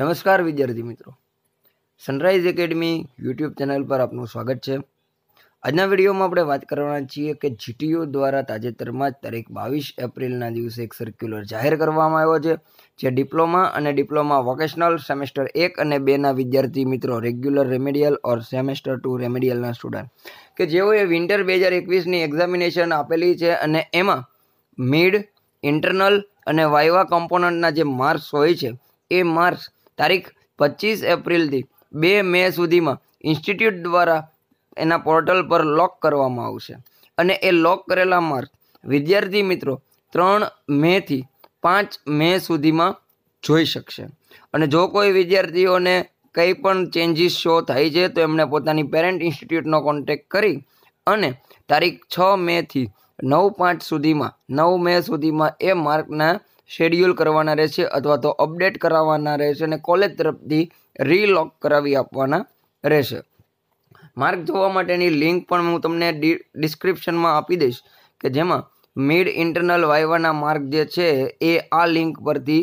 નમસ્કાર વિદ્યાર્થી મિત્રો સનરાઈઝ એકેડમી યુટ્યુબ ચેનલ પર આપનું સ્વાગત છે આજના વિડીયોમાં આપણે વાત કરવાના છીએ કે જીટીયુ દ્વારા તાજેતરમાં જ તારીખ બાવીસ એપ્રિલના દિવસે એક સર્ક્યુલર જાહેર કરવામાં આવ્યો છે જે ડિપ્લોમા અને ડિપ્લોમા વોકેશનલ સેમેસ્ટર એક અને બેના વિદ્યાર્થી મિત્રો regular remedial or semester two રેમેડિયલના સ્ટુડન્ટ કે જેઓએ વિન્ટર બે હજાર એકવીસની એક્ઝામિનેશન આપેલી છે અને એમાં મિડ ઇન્ટરનલ અને વાયવા કોમ્પોનન્ટના જે માર્ક્સ હોય છે એ માર્ક્સ તારીખ પચીસ એપ્રિલથી બે મે સુધીમાં ઇન્સ્ટિટ્યૂટ દ્વારા એના પોર્ટલ પર લોક કરવામાં આવશે અને એ લોક કરેલા માર્ક વિદ્યાર્થી મિત્રો ત્રણ મેથી પાંચ મે સુધીમાં જોઈ શકશે અને જો કોઈ વિદ્યાર્થીઓને કંઈ પણ ચેન્જીસ શો થાય છે તો એમણે પોતાની પેરેન્ટ ઇન્સ્ટિટ્યૂટનો કોન્ટેક્ટ કરી અને તારીખ છ મેથી નવ પાંચ સુધીમાં નવ મે સુધીમાં એ માર્કના શેડ્યુલ કરવાના રહેશે અથવા તો અપડેટ કરાવવાના રહેશે અને કોલેજ તરફથી રીલોક કરાવી આપવાના રહેશે માર્ગ જોવા માટેની લિંક પણ હું તમને ડિસ્ક્રિપ્શનમાં આપી દઈશ કે જેમાં મિડ ઇન્ટરનલ વાયવાના માર્ક જે છે એ આ લિંક પરથી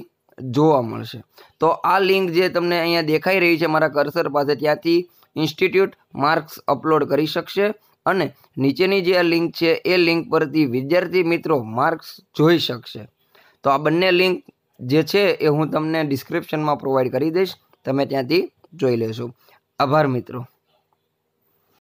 જોવા મળશે તો આ લિંક જે તમને અહીંયા દેખાઈ રહી છે મારા કર્સર પાસે ત્યાંથી ઇન્સ્ટિટ્યૂટ માર્ક્સ અપલોડ કરી શકશે અને નીચેની જે આ લિંક છે એ લિંક પરથી વિદ્યાર્થી મિત્રો માર્ક્સ જોઈ શકશે તો આ બંને લિંક જે છે એ હું તમને ડિસ્ક્રિપ્શનમાં પ્રોવાઈડ કરી દઈશ તમે ત્યાંથી જોઈ લેશો આભાર મિત્રો